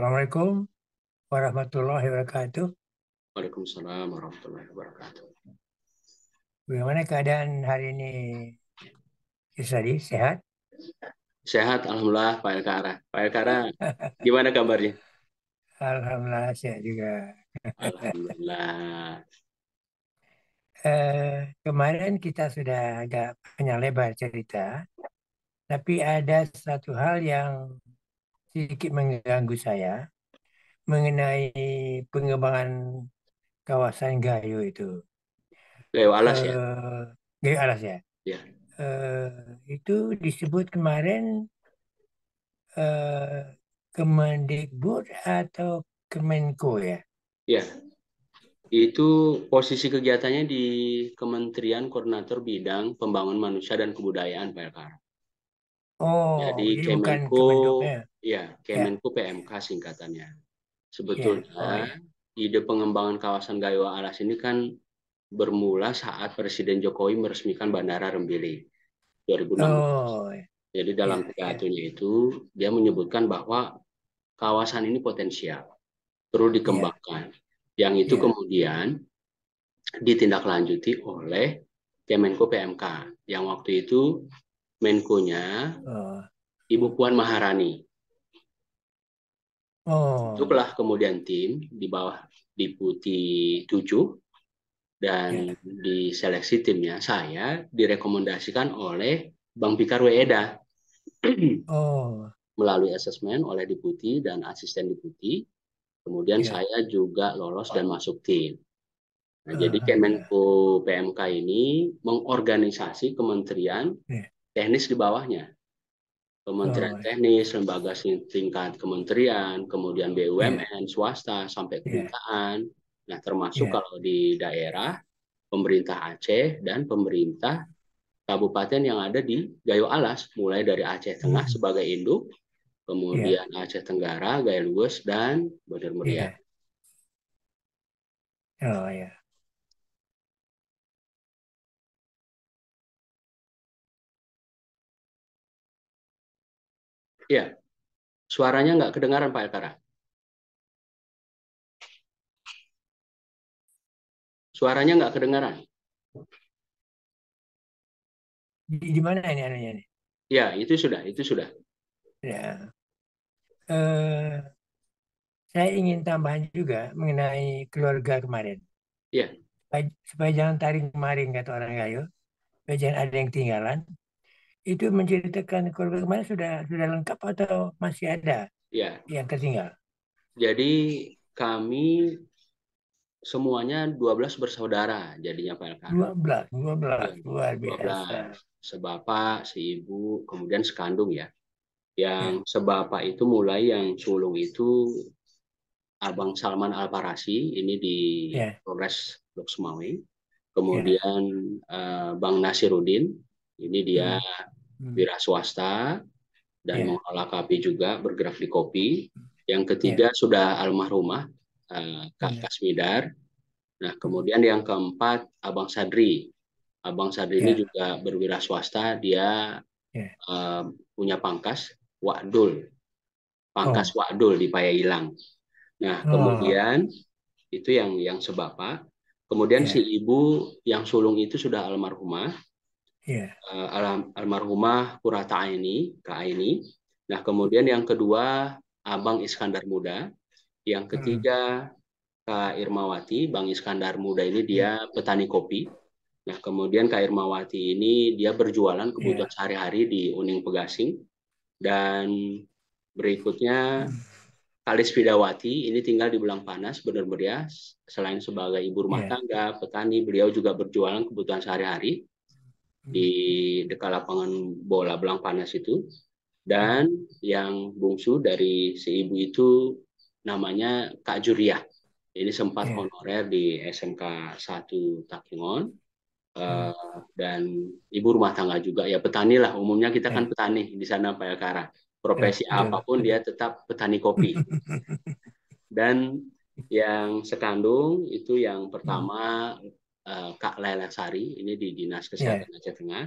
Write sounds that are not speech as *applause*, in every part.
Assalamualaikum warahmatullahi wabarakatuh. Waalaikumsalam warahmatullahi wabarakatuh. Bagaimana keadaan hari ini? Sisadi, sehat? Sehat, Alhamdulillah Pak Elkara. Pak Elkara, *laughs* gimana kabarnya? Alhamdulillah sehat juga. Alhamdulillah. Eh, kemarin kita sudah agak banyak lebar cerita, tapi ada satu hal yang sedikit mengganggu saya mengenai pengembangan kawasan Gayo itu. Gayo Alas uh, ya. Eh, Gayo Alas ya. Ya. Uh, itu disebut kemarin uh, Kemendikbud atau Kemenko ya? Ya. Itu posisi kegiatannya di Kementerian Koordinator Bidang Pembangunan Manusia dan Kebudayaan Pak Oh, jadi Kemenko Iya, ya Kemenku ya. PMK singkatannya. Sebetulnya ya. Oh. ide pengembangan kawasan Gayo Alas ini kan bermula saat Presiden Jokowi meresmikan Bandara Rembili 2016. Oh. Ya. Jadi dalam ya, ya. pidatonya ya, itu dia menyebutkan bahwa kawasan ini potensial, perlu dikembangkan. Yang itu kemudian ditindaklanjuti oleh Kemenko PMK yang waktu itu Menkonya nya oh. Ibu Puan Maharani Oh. kemudian tim di bawah Diputi 7 dan yeah. di timnya saya direkomendasikan oleh Bang Pikar Weda. *clears throat* oh. Melalui asesmen oleh Diputi dan asisten Diputi. Kemudian yeah. saya juga lolos dan masuk tim. Nah, uh, jadi ah. Kemenko PMK ini mengorganisasi kementerian yeah. teknis di bawahnya. Kementerian oh. Teknis, lembaga tingkat kementerian, kemudian iya. BUMN, yeah. swasta sampai iya. kedutaan. Yeah. Nah, termasuk yeah. kalau di daerah pemerintah Aceh dan pemerintah kabupaten yang ada di Gayo Alas, mulai dari Aceh Tengah hmm. sebagai induk, kemudian yeah. Aceh Tenggara, Gayo Luwes dan Bandar Meriah. Yeah. Oh ya. Yeah. Ya, suaranya nggak kedengaran Pak Elkara. Suaranya nggak kedengaran. Di, di mana ini anunya ini? Ya, itu sudah, itu sudah. Ya. Uh, saya ingin tambahan juga mengenai keluarga kemarin. Ya. Supaya, supaya jangan tarik kemarin kata orang Gayo. Supaya jangan ada yang ketinggalan itu menceritakan korban kemarin sudah sudah lengkap atau masih ada ya. yang tertinggal? Jadi kami semuanya 12 bersaudara jadinya Pak Elkan. 12, 12, iya. luar biasa. 12, sebapak, seibu, kemudian sekandung ya. Yang ya. sebapak itu mulai yang sulung itu Abang Salman Alparasi ini di ya. Polres Lok ya. Kemudian yeah. uh, Bang Nasiruddin ini dia hmm. Hmm. wira swasta dan yeah. mengelola kopi juga bergerak di kopi. Yang ketiga yeah. sudah almarhumah uh, Kak yeah. Kasmidar. Nah, kemudian yang keempat Abang Sadri. Abang Sadri yeah. ini iya. juga berwira swasta, dia yeah. Iya. uh, punya pangkas Wakdul. Pangkas oh. Wakdul di Payailang. Nah, oh. kemudian oh. itu yang yang sebapak. Kemudian yeah. si ibu yang sulung itu sudah almarhumah yeah. Iya. uh, almarhumah Kurata Aini, Kak Aini. Nah, kemudian yang kedua Abang Iskandar Muda, yang hmm. ketiga hmm. Kak Irmawati, Bang Iskandar Muda ini dia yeah. Hmm. petani kopi. Nah, kemudian Kak Irmawati ini dia berjualan iya. kebutuhan yeah. sehari-hari di Uning Pegasing dan berikutnya hmm. Kalis Pidawati ini tinggal di Belang Panas, benar-benar ya Selain sebagai ibu rumah yeah. tangga, petani, beliau juga berjualan kebutuhan sehari-hari di dekat lapangan bola belang panas itu dan yang bungsu dari si ibu itu namanya Kak Juria. Ini sempat yeah. honorer di SMK 1 Takingon uh, eh, hmm. dan ibu rumah tangga juga ya petani lah umumnya kita yeah. kan iya. petani di sana Pak Profesi yeah. Iya, apapun dia tetap petani kopi. *laughs* dan yang sekandung itu yang pertama Eh, Kak Laila Sari, ini di Dinas iya. Kesehatan yeah. Aceh Tengah.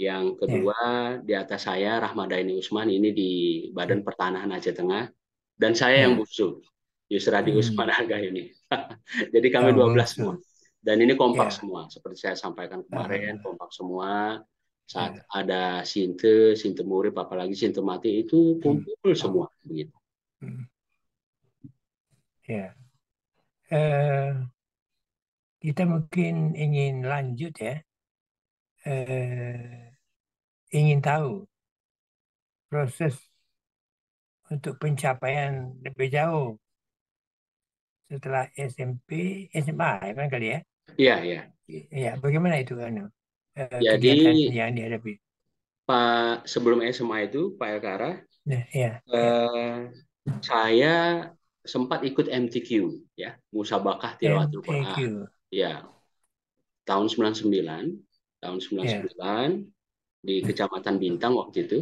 Yang iya. kedua yeah. di atas saya Rahmadaini Usman, ini di Badan iya. Pertanahan Aceh Tengah. Dan saya yeah. yang busu Yusradi hmm. Usman Aga ini. *laughs* Jadi kami oh, ya 12 semua. Dan ini kompak yeah. semua, seperti saya sampaikan kemarin, kompak semua. Saat yeah. ada sinte, sinte murid, apalagi sinte mati itu hmm. kumpul hmm. semua begitu. Hmm. Ya. Yeah. Uh, kita mungkin ingin lanjut ya, eh, ingin tahu proses untuk pencapaian lebih jauh setelah SMP, SMA, ya kan kali ya? Iya, iya. Iya, bagaimana itu kan Eh, Jadi yang dihadapi. Pak sebelum SMA itu Pak Elkara, ya, ya. Eh, saya sempat ikut MTQ ya, Musabakah Tilawatul Quran ya tahun 99 tahun 99 ya. yeah. di hmm. Kecamatan Bintang waktu itu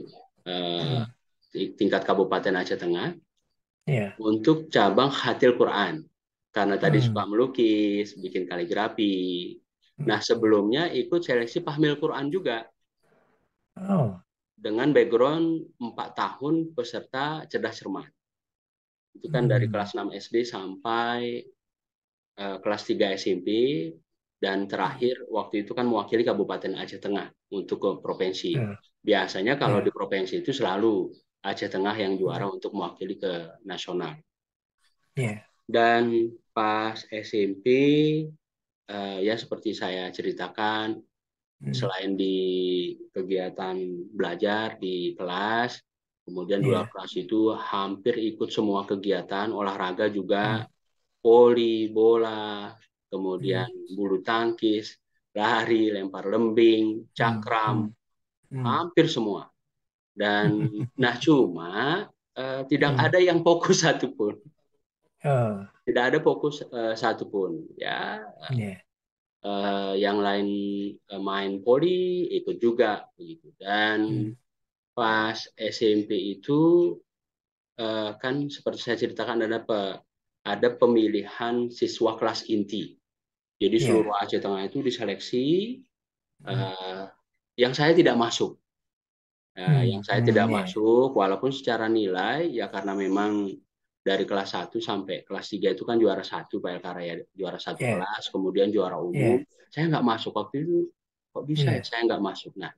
eh, hmm. di tingkat kabupaten Aceh Tengah yeah. untuk cabang Hatil Quran karena tadi hmm. suka melukis, bikin kaligrafi. Nah sebelumnya ikut seleksi Pahmil Quran juga. Oh. Dengan background 4 tahun peserta cerdas cermat. Itu kan hmm. dari kelas 6 SD sampai Eh, kelas 3 SMP dan terakhir waktu itu kan mewakili Kabupaten Aceh Tengah untuk ke provinsi. Ya. Biasanya kalau ya. di provinsi itu selalu Aceh Tengah yang juara ya. untuk mewakili ke nasional. Dan pas SMP uh, eh, ya seperti saya ceritakan hmm. selain di kegiatan belajar di kelas kemudian yeah. kelas itu hampir ikut semua kegiatan olahraga juga hmm voli, bola, kemudian hmm. bulu tangkis, lari, lempar lembing, cakram, hmm. Hmm. hmm. hampir semua. Dan *laughs* nah cuma uh, tidak hmm. ada yang fokus *laughs* satupun. Uh. Tidak ada fokus uh, satupun. Ya. Yeah. Iya. Uh, yang lain uh, main poli ikut juga begitu. Dan hmm. pas SMP itu uh, kan seperti saya ceritakan ada apa ada pemilihan siswa kelas inti. Jadi iya. seluruh yeah. Aceh Tengah itu diseleksi hmm. Eh, yang saya tidak masuk. Uh, hmm. Yang saya hmm, tidak hmm. masuk walaupun secara nilai ya karena memang dari kelas 1 sampai kelas 3 itu kan juara satu Pak ya juara satu yeah. kelas kemudian juara umum. Yeah. Saya nggak masuk waktu itu kok bisa yeah. ya saya nggak masuk. Nah,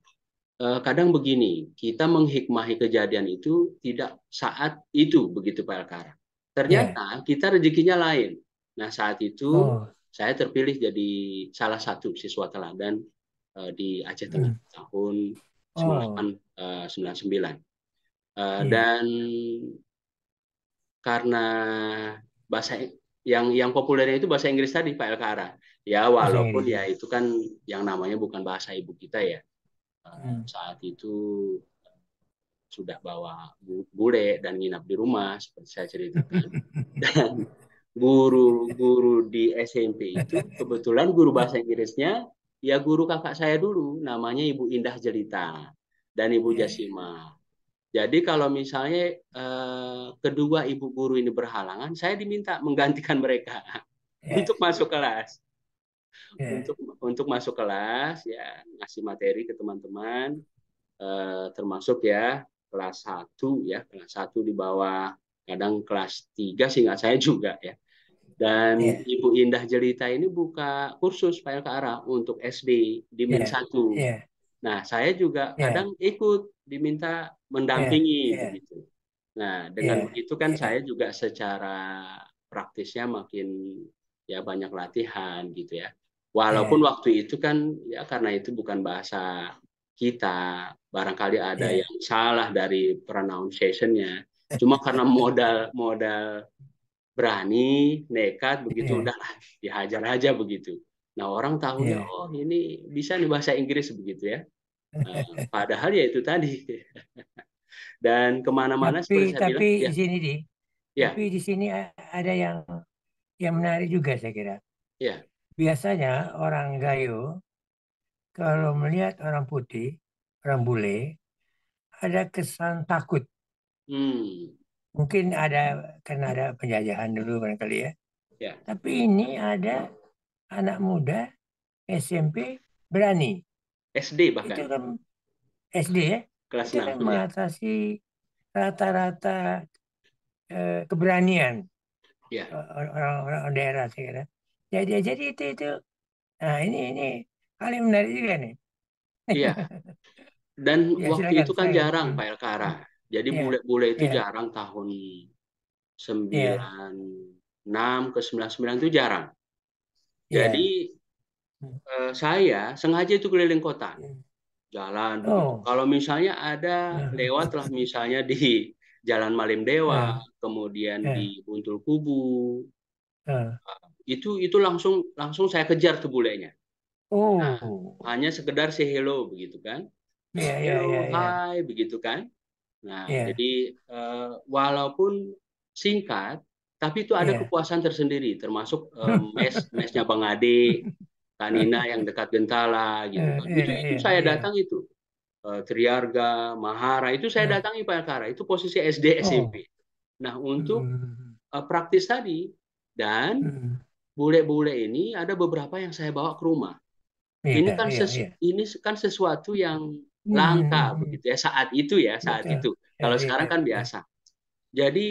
eh, kadang begini, kita menghikmahi kejadian itu tidak saat itu begitu Pak Elkara. Ternyata yeah. kita rezekinya lain. Nah saat itu oh. saya terpilih jadi salah satu siswa teladan uh, di Aceh Tengah hmm. tahun oh. 1999. Uh, yeah. Dan karena bahasa yang yang populernya itu bahasa Inggris tadi Pak Elkara. Ya walaupun yeah. ya itu kan yang namanya bukan bahasa ibu kita ya. Uh, Saat itu sudah bawa bule dan nginap di rumah seperti saya ceritakan. *laughs* Dan guru-guru di SMP itu kebetulan guru bahasa Inggrisnya ya guru kakak saya dulu namanya Ibu Indah Jelita dan Ibu Jasima. Jadi kalau misalnya eh, kedua ibu guru ini berhalangan, saya diminta menggantikan mereka yeah. untuk masuk kelas, yeah. untuk untuk masuk kelas ya ngasih materi ke teman-teman, eh, termasuk ya kelas 1 ya, kelas 1 di bawah kadang kelas 3 sehingga saya juga ya. Dan yeah. Ibu Indah Jelita ini buka kursus Pak arah untuk SD di yeah. 1. Yeah. Nah, saya juga yeah. kadang ikut diminta mendampingi Yeah. Iya. Iya. gitu. Nah, dengan yeah. begitu kan yeah. saya juga secara praktisnya makin ya banyak latihan gitu ya. Walaupun yeah. waktu itu kan ya karena itu bukan bahasa kita barangkali ada yeah. yang salah dari pronunciationnya eh. cuma karena modal modal berani nekat begitu yeah. udah dihajar aja begitu nah orang tahu yeah. oh ini bisa nih bahasa Inggris begitu ya uh, *laughs* padahal ya itu tadi *laughs* dan kemana-mana tapi, seperti saya tapi bilang, ya. di sini di ya. tapi di sini ada yang yang menarik juga saya kira ya. biasanya orang Gayo kalau melihat orang putih, orang bule, ada kesan takut. Hmm. Mungkin ada karena ada penjajahan dulu barangkali ya. ya. Tapi ini ada anak muda SMP berani. SD bahkan. Itu kan SD ya. Kelas itu 6. Kan mengatasi rata-rata eh, keberanian ya. Eh, orang-orang daerah saya kira. Ya, jadi jadi itu itu. Nah ini ini Hal yang menarik juga nih. Iya. Dan *laughs* ya, waktu silakan, itu kan saya. jarang Pak Elkara. Hmm. Jadi iya. bule-bule ya. itu ya. jarang tahun 96 ya. ke 99 itu jarang. Iya. Jadi hmm. eh, saya sengaja itu keliling kota. Iya. Jalan. Oh. Kalau misalnya ada lewat lewatlah misalnya di Jalan Malim Dewa, kemudian di Buntul Kubu. Itu itu langsung langsung saya kejar tuh bulenya. Nah, oh. Nah, hanya sekedar say hello begitu kan. Yeah, yeah, iya, hello, yeah, iya. hi begitu kan. Nah, yeah. jadi uh, walaupun singkat, tapi itu ada yeah. kepuasan tersendiri, termasuk um, *laughs* mes mesnya Bang Ade, Tanina yang dekat Gentala gitu. Iya, kan. Yeah, itu, yeah, itu yeah, saya datang itu. Uh, Triarga, Mahara itu saya yeah. datangi Pak Kara, itu posisi SD oh. SMP. Nah, untuk uh, praktis tadi dan hmm. bule-bule ini ada beberapa yang saya bawa ke rumah. Beda, iya, ini kan iya, iya. ini kan sesuatu yang hmm. langka hmm. begitu ya saat itu ya saat Betul. itu. Iya, Kalau iya, sekarang iya, kan biasa. Jadi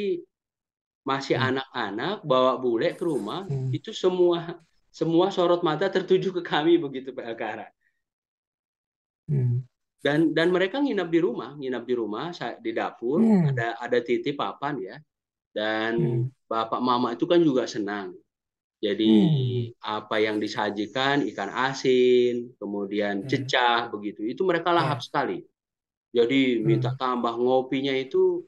masih hmm. anak-anak hmm. bawa bule ke rumah hmm. itu semua semua sorot mata tertuju ke kami begitu Pak Akara. Hmm. Dan dan mereka nginap di rumah, nginap di rumah di dapur hmm. ada ada titip papan ya. Dan hmm. bapak mama itu kan juga senang jadi hmm. apa yang disajikan ikan asin, kemudian hmm. cecah begitu, itu mereka ya. lahap hmm. sekali. Jadi hmm. minta tambah ngopinya itu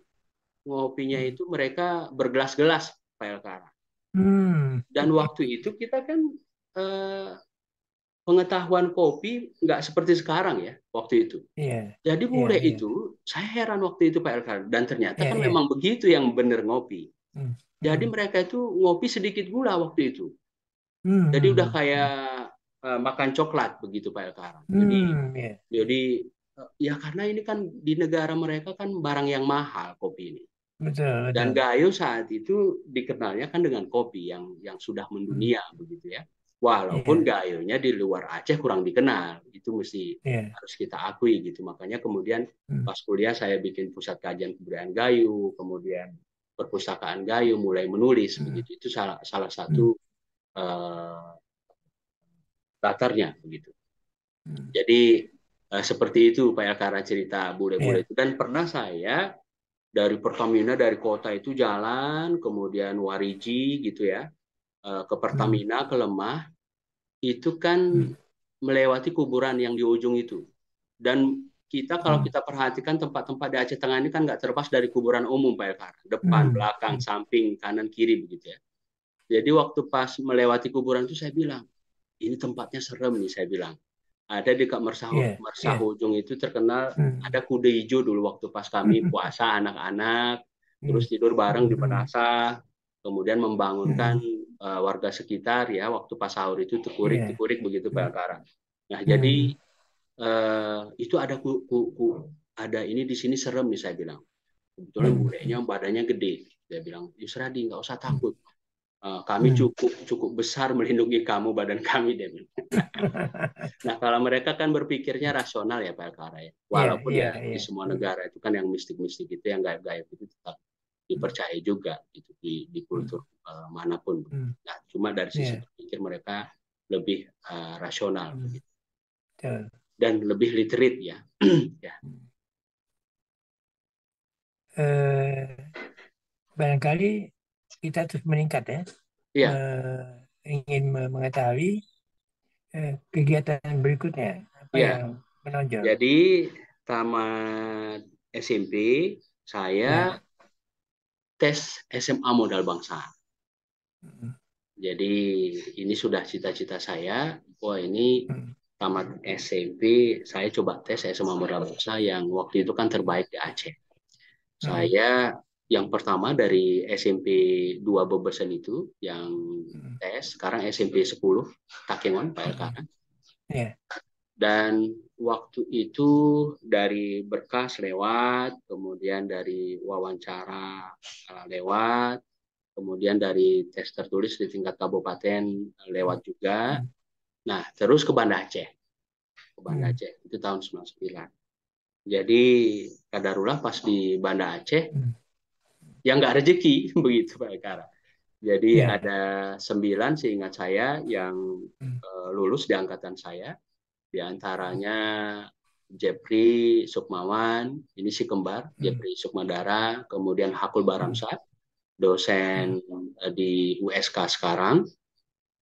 ngopinya hmm. itu mereka bergelas-gelas Pak Elkara. Hmm. Dan waktu itu kita kan eh, pengetahuan kopi nggak seperti sekarang ya waktu itu. Yeah. Jadi iya, mulai yeah, yeah. itu saya heran waktu itu Pak Elkara dan ternyata yeah, kan yeah. memang begitu yang benar ngopi. Hmm. Jadi hmm. mereka itu ngopi sedikit gula waktu itu. Hmm. Jadi udah kayak uh, makan coklat begitu Pak Elkaram. Hmm, jadi Yeah. jadi eh, ya karena ini kan di negara mereka kan barang yang mahal kopi ini. Betul, betul. Dan Gayo saat itu dikenalnya kan dengan kopi yang yang sudah mendunia hmm. begitu ya. Walaupun yeah. Gayonya di luar Aceh kurang dikenal, itu mesti yeah. harus kita akui gitu. Makanya kemudian hmm. pas kuliah saya bikin pusat kajian kebudayaan Gayo, kemudian perpustakaan Gayo mulai menulis hmm. begitu itu salah salah satu hmm. uh, latarnya begitu hmm. jadi uh, seperti itu Pak Elkara cerita bule-bule yeah. itu dan pernah saya dari Pertamina dari kota itu jalan kemudian Wariji gitu ya eh, ke Pertamina hmm. ke Lemah itu kan hmm. melewati kuburan yang di ujung itu dan kita kalau hmm. kita perhatikan tempat-tempat di Aceh Tengah ini kan nggak terlepas dari kuburan umum Pak Elkar. Depan, hmm. belakang, samping, kanan, kiri begitu ya. Jadi waktu pas melewati kuburan itu saya bilang, ini tempatnya serem nih saya bilang. Ada di Mersahu, yeah, Mersahujung iya, iya. yeah. itu terkenal hmm. ada kuda hijau dulu waktu pas kami hmm. puasa anak-anak, hmm. terus tidur bareng di hmm. perasa, kemudian membangunkan hmm. uh, warga sekitar ya waktu pas sahur itu iya. tekurik-tekurik yeah. begitu Pak Elkar. Nah, jadi Eh, itu ada ku, ku, ada ini di sini serem nih saya bilang. Kebetulan hmm. budenya badannya gede. Dia bilang, Yusradi ya, nggak usah takut. Eh, kami hmm. cukup cukup besar melindungi kamu badan kami dia *laughs* nah kalau mereka kan berpikirnya rasional ya Pak Kara ya. iya, walaupun yeah, yeah, ya yeah. di iya. semua hmm. negara itu kan yang mistik-mistik itu yang gaib-gaib itu tetap dipercaya juga itu di, di kultur uh, manapun nah cuma dari sisi yeah. Iya. pikir mereka lebih uh, rasional Yeah dan lebih literate ya. *clears throat* ya. Eh, barangkali kita terus meningkat ya. Ya. Eh, ingin mengetahui eh, kegiatan berikutnya apa ya. yang menonjol. Jadi tamat SMP saya ya. tes SMA modal bangsa. Jadi ini sudah cita-cita saya. Wah ini tamat SMP saya coba tes saya sama Murabusa yang waktu itu kan terbaik di Aceh. Hmm. Saya yang pertama dari SMP 2 Bebesan itu yang hmm. tes, sekarang SMP 10 Takengon Pak Elka. Hmm. Yeah. Dan waktu itu dari berkas lewat, kemudian dari wawancara uh, lewat, kemudian dari tes tertulis di tingkat kabupaten lewat juga. Mm Nah, terus ke Banda Aceh. Ke Banda hmm. Aceh itu tahun 99. Jadi kadarullah pas di Banda Aceh hmm. yang nggak rezeki *laughs* begitu Pak Ekara. Jadi ya. ada sembilan seingat saya yang hmm. uh, lulus di angkatan saya. Di antaranya Jeffrey Sukmawan, ini si kembar, hmm. Jeffrey Sukmadara, kemudian Hakul Baramsat, hmm. dosen hmm. di USK sekarang.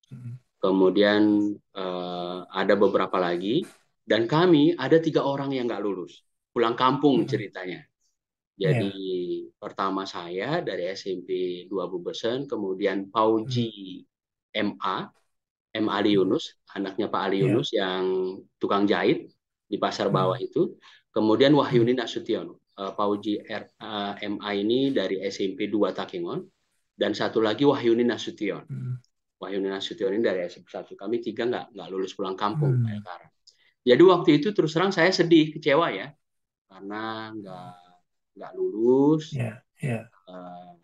Hmm kemudian uh, ada beberapa lagi, dan kami ada tiga orang yang nggak lulus, pulang kampung hmm. ceritanya. Jadi yeah. pertama saya dari SMP 2 Bubesen, kemudian Pauji MA, hmm. M Ali Yunus, anaknya Pak Ali Yunus yeah. yang tukang jahit di pasar hmm. bawah itu, kemudian Wahyuni Nasution, uh, Pauji R, uh, eh, MA ini dari SMP 2 Takengon, dan satu lagi Wahyuni Nasution. hmm. Wahyu Nasution ini dari ya, SMP 1. kami tiga nggak nggak lulus pulang kampung hmm. kayak Jadi waktu itu terus terang saya sedih kecewa ya karena nggak nggak lulus. Yeah, ya, ya. yeah. Uh,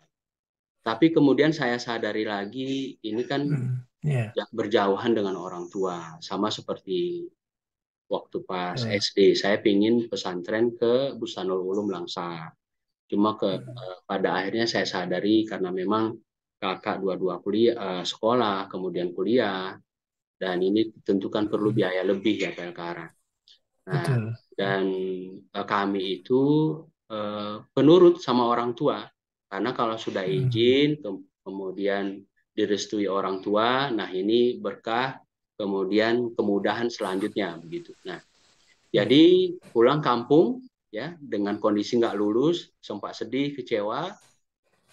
tapi kemudian saya sadari lagi ini kan hmm. yeah. berjauhan dengan orang tua sama seperti waktu pas yeah. SD saya pingin pesantren ke Busanul Ulum Langsa. Cuma ke hmm. Eh, pada akhirnya saya sadari karena memang kakak dua-dua kuliah eh, sekolah kemudian kuliah dan ini tentukan perlu hmm. biaya lebih ya Pelkara. Nah, dan dan eh, kami itu eh, penurut sama orang tua karena kalau sudah hmm. izin ke kemudian direstui orang tua, nah ini berkah kemudian kemudahan selanjutnya begitu. Nah, jadi pulang kampung ya dengan kondisi nggak lulus sempat sedih kecewa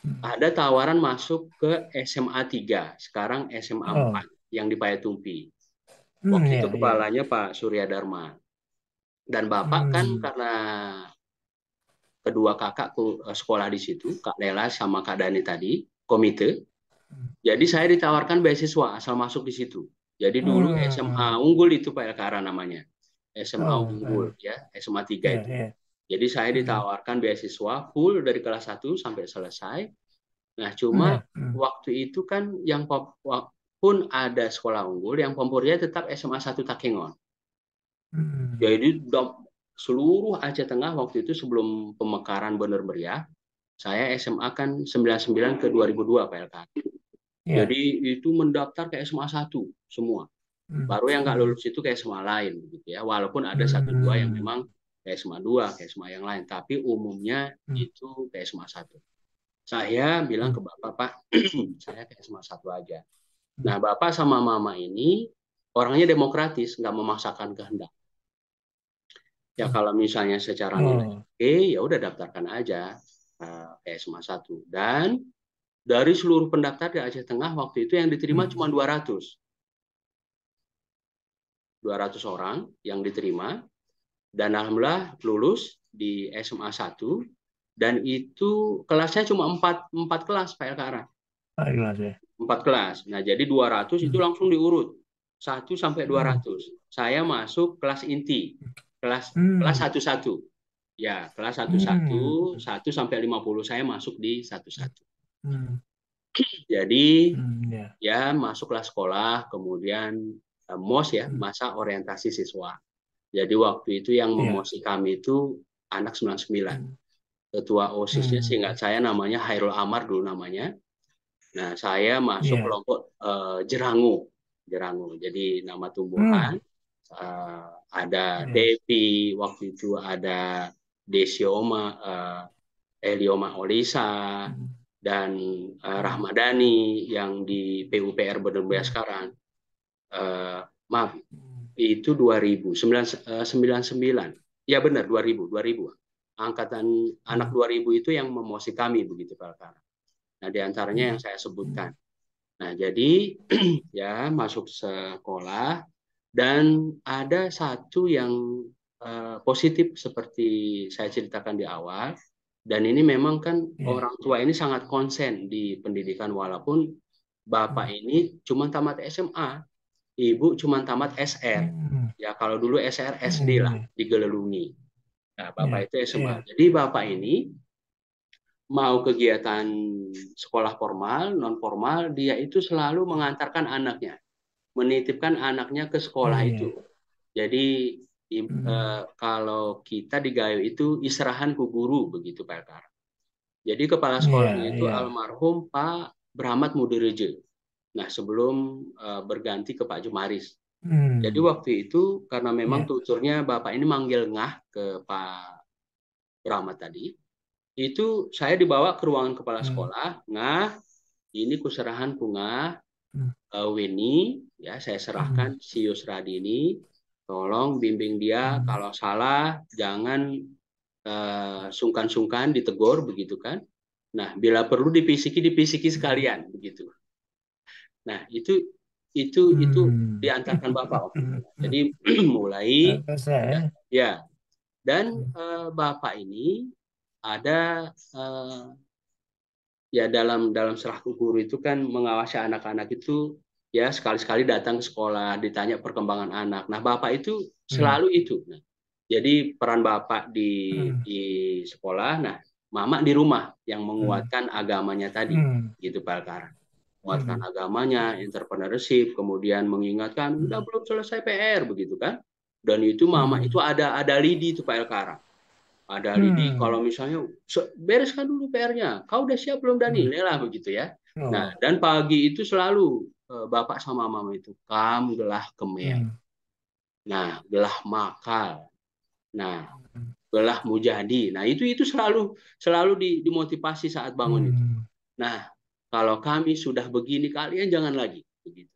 Hmm. ada tawaran masuk ke SMA 3, sekarang SMA 4 oh. yang di Payatumpi. Hmm, Waktu hmm, itu iya, iya. kepalanya iya. Pak Surya Dharma. Dan Bapak hmm. kan karena kedua kakakku eh, sekolah di situ, Kak Lela sama Kak Dani tadi, komite. Hmm. Jadi saya ditawarkan beasiswa asal masuk di situ. Jadi oh, dulu hmm. Iya, iya. SMA Unggul itu Pak Elkara namanya. SMA oh, Unggul ya, SMA 3 itu. Jadi saya ditawarkan beasiswa full dari kelas 1 sampai selesai Nah, cuma hmm. waktu itu kan yang pun ada sekolah unggul, yang pemurnya tetap SMA 1 Takengon. Hmm. Jadi seluruh Aceh Tengah waktu itu sebelum pemekaran benar meriah, saya SMA kan 99 ke 2002 PLK. Yeah. Jadi itu mendaftar ke SMA 1 semua. Hmm. Baru yang nggak lulus itu ke SMA lain gitu ya. Walaupun ada satu dua yang hmm. memang ke SMA 2, ke SMA yang lain, tapi umumnya hmm. itu ke SMA 1. Saya bilang ke hmm. bapak, Pak, *clears throat* saya kayak cuma satu aja. Hmm. Nah, bapak sama mama ini orangnya demokratis, nggak memaksakan kehendak. Ya hmm. kalau misalnya secara nilai, oke, ya udah daftarkan aja uh, eh, SMA satu Dan dari seluruh pendaftar di Aceh Tengah waktu itu yang diterima hmm. cuma 200. 200 orang yang diterima dan alhamdulillah lulus di SMA 1 dan itu kelasnya cuma empat empat kelas Pak Elkara. Empat ya. Empat kelas. Nah jadi 200 hmm. itu langsung diurut satu sampai 200. Hmm. Saya masuk kelas inti kelas hmm. kelas satu satu. Ya kelas satu satu hmm. satu sampai lima puluh saya masuk di satu satu. Hmm. Jadi hmm, yeah. ya masuklah sekolah kemudian uh, mos ya hmm. masa orientasi siswa. Jadi waktu itu yang iya. memosi yeah. kami itu anak 99. Hmm ketua OSISnya hmm. sehingga saya namanya Hairul Amar dulu namanya. Nah, saya masuk yeah. kelompok uh, jerangu. Jerangu. Jadi nama tumbuhan hmm. uh, ada yeah. Devi, waktu itu ada Desioma uh, eh, Elioma Olisa hmm. dan uh, Rahmadani yang di PUPR Benerbaya hmm. sekarang. Uh, maaf, hmm. itu 2000, 99. Ya benar, 2000, 2000 angkatan anak 2000 hmm. itu yang memosi kami begitu Pak Alkara. Nah, di antaranya yang hmm. saya sebutkan. Hmm. Nah, jadi *clears throat* ya masuk sekolah dan ada satu yang uh, positif seperti saya ceritakan di awal dan ini memang kan yeah. orang tua ini sangat konsen di pendidikan walaupun bapak ini cuma tamat SMA, ibu cuma tamat SR. Ya kalau dulu SR SD lah digelelungi. Nah, iya, Bapak yeah. itu SMA. Ya yeah. Jadi Bapak ini mau kegiatan sekolah formal, non formal, dia itu selalu mengantarkan anaknya, menitipkan anaknya ke sekolah hmm, yeah. itu. Jadi mm. kalau kita di Gayo itu istirahat ku guru begitu Pak Kar. Jadi kepala iya, sekolahnya yeah, itu yeah. almarhum Pak Brahmat Mudirejo. Nah, sebelum uh, berganti ke Pak Jumaris. Hmm. Jadi waktu itu karena memang yeah. tuturnya bapak ini manggil ngah ke Pak Rahmat tadi, itu saya dibawa ke ruangan kepala hmm. sekolah, ngah ini kuserahan bunga hmm. uh, eh, Weni, ya saya serahkan hmm. si Yusradi ini, tolong bimbing dia hmm. kalau salah jangan eh, sungkan-sungkan uh, ditegur begitu kan. Nah bila perlu dipisiki dipisiki sekalian begitu. Nah itu itu hmm. itu diantarkan bapak waktu *laughs* jadi *clears throat* mulai ya. ya, dan uh, bapak ini ada uh, ya dalam dalam serah guru itu kan mengawasi anak-anak itu ya sekali-sekali datang ke sekolah ditanya perkembangan anak nah bapak itu hmm. selalu hmm. itu nah, jadi peran bapak di hmm. di sekolah nah mama di rumah yang hmm. menguatkan hmm. agamanya tadi hmm. gitu Pak Karang menguatkan hmm. agamanya, entrepreneurship, kemudian mengingatkan udah mm-hmm. belum selesai PR begitu kan. Dan itu mama mm-hmm. itu ada ada lidi itu Pak Elkara. Ada lidi mm-hmm. kalau misalnya bereskan dulu PR-nya. Kau udah siap belum Dani? Hmm. Lelah begitu ya. Oh. Nah, dan pagi itu selalu e, bapak sama mama itu kam gelah kemel. Hmm. Nah, gelah makal. Nah, gelah mujadi. Nah, itu itu selalu selalu di, dimotivasi saat bangun hmm. itu. Nah, kalau kami sudah begini kalian jangan lagi begitu.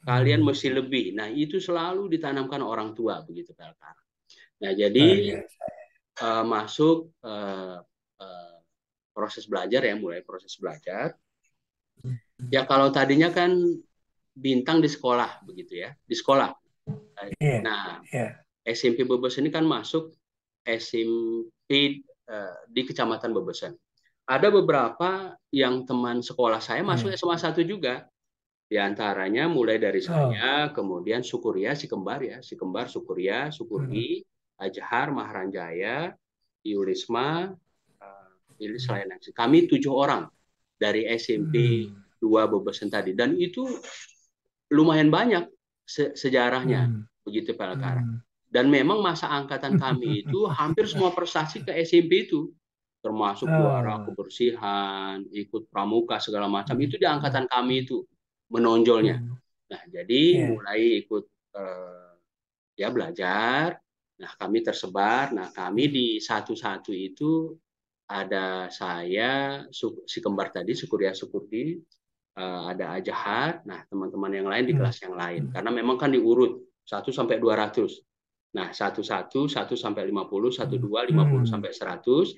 Kalian hmm. mesti lebih. Nah, itu selalu ditanamkan orang tua begitu Belkar Nah, jadi uh, masuk uh, uh, proses belajar ya, mulai proses belajar. Hmm. Ya kalau tadinya kan bintang di sekolah begitu ya, di sekolah. Yeah, nah, yeah. SMP Bebes ini kan masuk SMP uh, di Kecamatan Bebesan ada beberapa yang teman sekolah saya masuk hmm. SMA 1 juga. Di antaranya mulai dari oh. saya, oh. kemudian Sukuria, si kembar ya, si kembar Sukuria, Sukuri, hmm. Ajahar, Maharanjaya, Iulisma, uh, eh, selain lain Kami tujuh orang dari SMP hmm. 2 tadi. Dan itu lumayan banyak se sejarahnya, hmm. begitu Pelkara. Hmm. Dan memang masa angkatan kami itu *laughs* hampir semua prestasi ke SMP itu termasuk ah. juara kebersihan, ikut pramuka segala macam hmm. itu di angkatan kami itu menonjolnya. Hmm. Nah, jadi yeah. mulai ikut eh, ya belajar. Nah, kami tersebar. Nah, kami di satu-satu itu ada saya si kembar tadi Sukurya Sukurdi, eh, ada Ajahar, nah teman-teman yang lain di hmm. kelas yang lain karena memang kan diurut 1 sampai 200. Nah, satu-satu, satu sampai lima puluh satu dua, lima puluh sampai seratus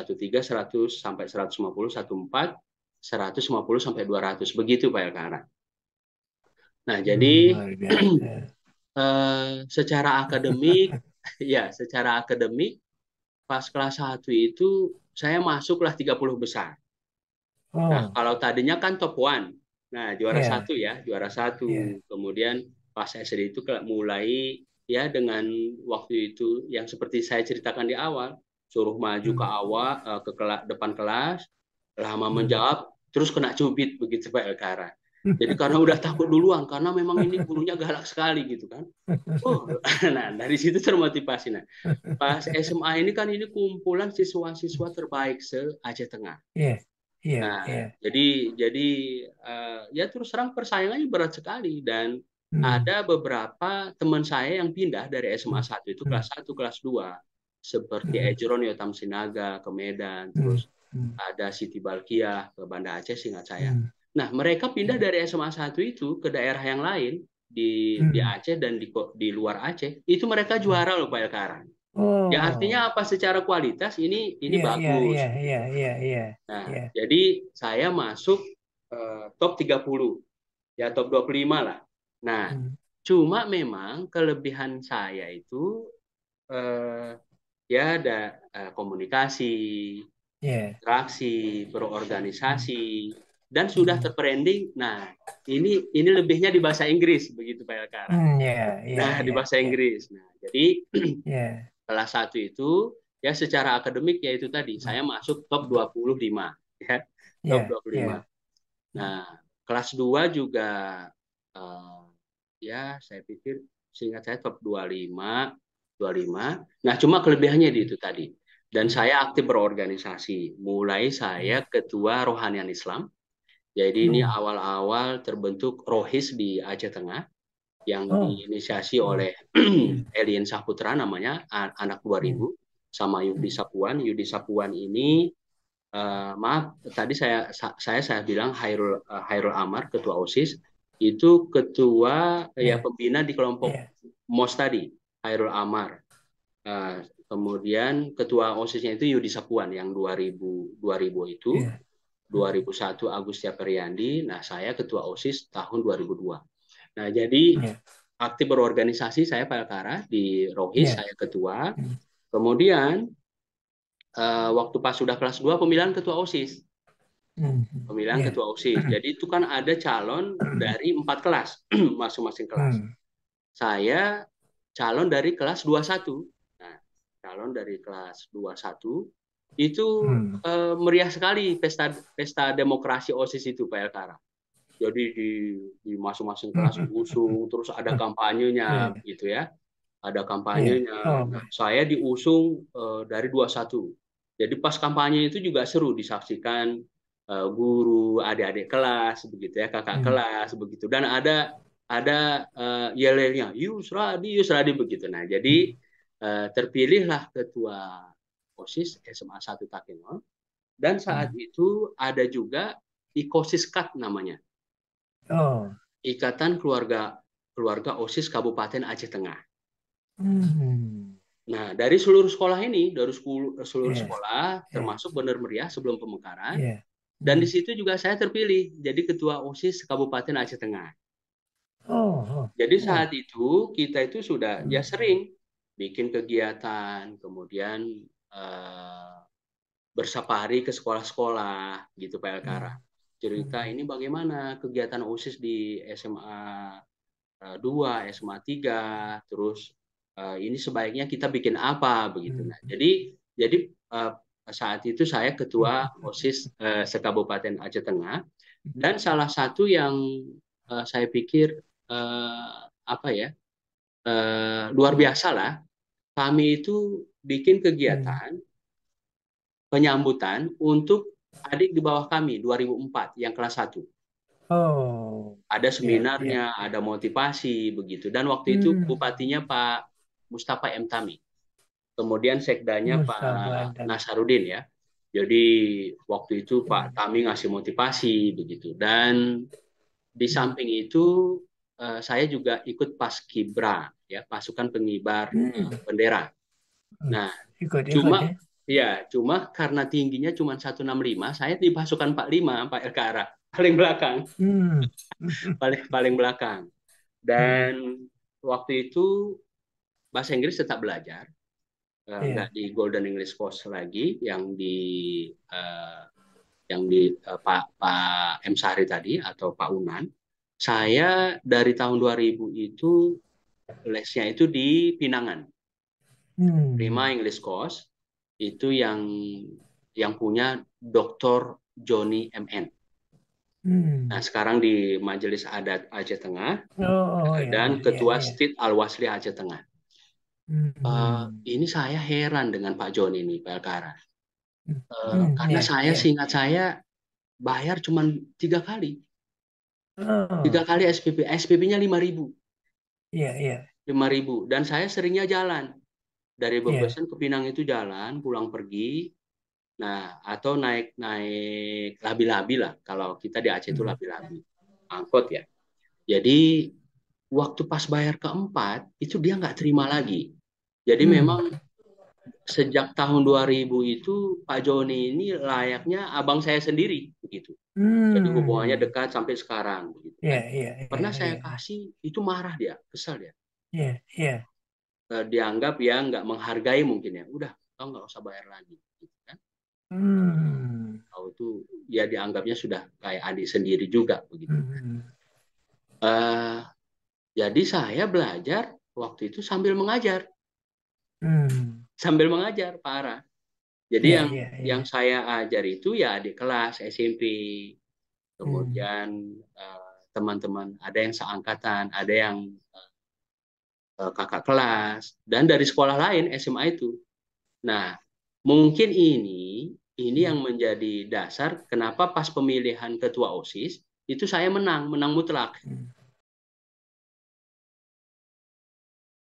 13 100 sampai 150, 14 150 sampai 200. Begitu Pak Elkara. Nah, jadi uh, *clears throat* secara akademik *laughs* ya, secara akademik pas kelas 1 itu saya masuklah 30 besar. Oh. Nah, kalau tadinya kan top one. Nah, juara yeah. satu ya, juara satu. Yeah. Kemudian pas SD itu mulai ya dengan waktu itu yang seperti saya ceritakan di awal, suruh maju ke hmm. awal eh, ke kelas depan kelas lama hmm. menjawab terus kena cubit begitu Pak Elkara *laughs* jadi karena udah takut duluan karena memang ini gurunya galak sekali gitu kan *laughs* oh *laughs* nah dari situ termotivasi nah pas SMA ini kan ini kumpulan siswa-siswa terbaik se Aceh Tengah iya Yeah, nah, iya. jadi jadi eh, ya terus terang persaingannya berat sekali dan hmm. ada beberapa teman saya yang pindah dari SMA 1 itu kelas 1 kelas 2 seperti hmm. Ejron Yotam Sinaga ke Medan, hmm. terus hmm. ada Siti Balkia ke Banda Aceh singkat saya. Nah, mereka pindah dari SMA 1 itu ke daerah yang lain di di Aceh dan di di luar Aceh, itu mereka juara loh Pak Karang. Oh. Ya artinya apa secara kualitas ini ini yeah, iya, bagus. Iya iya iya yeah. Nah, yeah. jadi saya masuk uh, top 30. Ya top 25 lah. Nah, hmm. cuma memang kelebihan saya itu eh, ya ada uh, komunikasi, yeah. interaksi, berorganisasi dan hmm. sudah terbranding. Nah, ini ini lebihnya di bahasa Inggris begitu Pak Elkar. Mm, yeah, yeah, nah, yeah, di bahasa yeah. Inggris. Nah, jadi *clears throat* yeah. Iya. kelas satu itu ya secara akademik yaitu tadi mm. saya masuk top 25 ya. Iya, top yeah, 25. Yeah. Nah, kelas 2 juga uh, ya saya pikir seingat saya top 25 25. Nah, cuma kelebihannya di itu tadi. Dan saya aktif berorganisasi. Mulai saya ketua Rohanian Islam. Jadi hmm. ini awal-awal terbentuk Rohis di Aceh Tengah yang oh. diinisiasi hmm. oleh *clears throat* Elien Saputra namanya anak 2000 sama Yudi hmm. Sapuan. Yudi Sapuan ini uh, maaf tadi saya saya saya bilang Hairul uh, eh, Hairul Amar ketua OSIS itu ketua yeah. ya pembina di kelompok yeah. MOS tadi Hairul Amar. Uh, kemudian ketua OSIS-nya itu Yudi Sapuan yang 2000 2000 itu. Yeah. 2001 Agus Tiaperiandi, nah saya ketua OSIS tahun 2002. Nah, jadi yeah. aktif berorganisasi saya Palkara di Rohis yeah. saya ketua. Iya. Kemudian uh, waktu pas sudah kelas 2 pemilihan ketua OSIS. Hmm. Pemilihan yeah. ketua OSIS. Hmm. Jadi itu kan ada calon hmm. dari empat kelas, *clears throat* masing-masing kelas. Saya calon dari kelas 21. Nah, calon dari kelas 21 itu hmm. eh, meriah sekali pesta pesta demokrasi OSIS itu Pak Elkara. Jadi di di masing-masing kelas hmm. usung terus ada hmm. kampanyenya hmm. gitu ya. Ada iya. kampanyenya. Hmm. Nah, saya diusung eh, dari 21. Jadi pas kampanye itu juga seru disaksikan eh, guru, adik-adik kelas begitu ya, kakak hmm. kelas begitu dan ada ada uh, eh, yelelnya Yusradi Yusradi begitu nah jadi uh, terpilihlah ketua OSIS SMA 1 Takengon dan saat hmm. itu ada juga ikosis Kat namanya oh. Ikatan Keluarga Keluarga OSIS Kabupaten Aceh Tengah hmm. nah dari seluruh sekolah ini dari eh, seluruh yeah. sekolah yeah. termasuk Bener Meriah sebelum pemekaran yeah. dan di hmm. situ juga saya terpilih jadi ketua OSIS Kabupaten Aceh Tengah Oh, oh. Jadi oh. saat itu kita itu sudah hmm. ya sering bikin kegiatan, kemudian uh, eh, bersapari ke sekolah-sekolah gitu Pak Elkara. Hmm. Cerita hmm. ini bagaimana kegiatan OSIS di SMA 2, eh, SMA 3, terus uh, ini sebaiknya kita bikin apa begitu. Nah, jadi jadi uh, saat itu saya ketua OSIS uh, sekabupaten Aceh Tengah dan salah satu yang saya pikir eh, apa ya eh, luar biasa lah. Kami itu bikin kegiatan hmm. penyambutan untuk adik di bawah kami 2004 yang kelas 1. Oh. Ada iya, seminarnya, yeah, yeah. ada motivasi begitu. Dan waktu hmm. itu bupatinya Pak Mustafa M Tami. Kemudian sekdanya Mustafa. Pak Nasarudin ya. Jadi waktu itu Pak hmm. Tami ngasih motivasi begitu. Dan di hmm. samping itu Eh, saya juga ikut pas kibra, ya pasukan pengibar hmm. uh, bendera. Hmm. Nah, ikut, ikut, cuma ya. ya cuma karena tingginya cuma 165, saya di pasukan 45 Pak Elkara *laughs* paling belakang. Hmm. *laughs* paling paling belakang. Dan hmm. waktu itu bahasa Inggris tetap belajar. Eh, iya. nggak yeah. di Golden English Course lagi yang di uh, yang di uh, Pak Pak M Sari tadi atau Pak Unan. Saya dari tahun 2000 itu lesnya itu di Pinangan. Hmm. Prima English Course itu yang yang punya Dr. Joni MN. Hmm. Nah, sekarang di Majelis Adat Aceh Tengah oh, oh, oh ya. dan iya, Ketua iya, Stit Al Wasli Aceh Tengah. Hmm. Uh, ini saya heran dengan Pak Joni ini, Pak Elkara. Uh, hmm, karena iya, saya, iya. seingat saya, bayar cuma tiga kali. Oh. Tiga kali SPP, SPP-nya lima ribu. Iya, iya. Lima ribu. Dan saya seringnya jalan dari iya. Bogor yeah. ke Pinang itu jalan, pulang pergi. Nah, atau naik naik labi-labi lah. Kalau kita di Aceh itu hmm. labi-labi, angkot ya. Jadi waktu pas bayar keempat itu dia nggak terima lagi. Jadi hmm. memang sejak tahun 2000 itu Pak Joni ini layaknya abang saya sendiri begitu. Hmm. Jadi hubungannya dekat sampai sekarang. Begitu. Yeah, yeah, yeah, Pernah yeah, saya yeah. kasih itu marah dia, kesal dia. Yeah, iya, iya. yeah. dianggap ya nggak menghargai mungkin ya. Udah, kau nggak usah bayar lagi. Gitu, kan? hmm. Kau itu ya dianggapnya sudah kayak adik sendiri juga begitu. Hmm. Uh, jadi saya belajar waktu itu sambil mengajar. Hmm sambil mengajar Pak Jadi yeah, yang yeah, yeah. yang saya ajar itu ya di kelas SMP, kemudian eh, teman-teman hmm. uh, ada yang seangkatan, ada yang uh, kakak kelas dan dari sekolah lain SMA itu. Nah, mungkin ini ini yang hmm. menjadi dasar kenapa pas pemilihan ketua OSIS itu saya menang, menang mutlak. Hmm.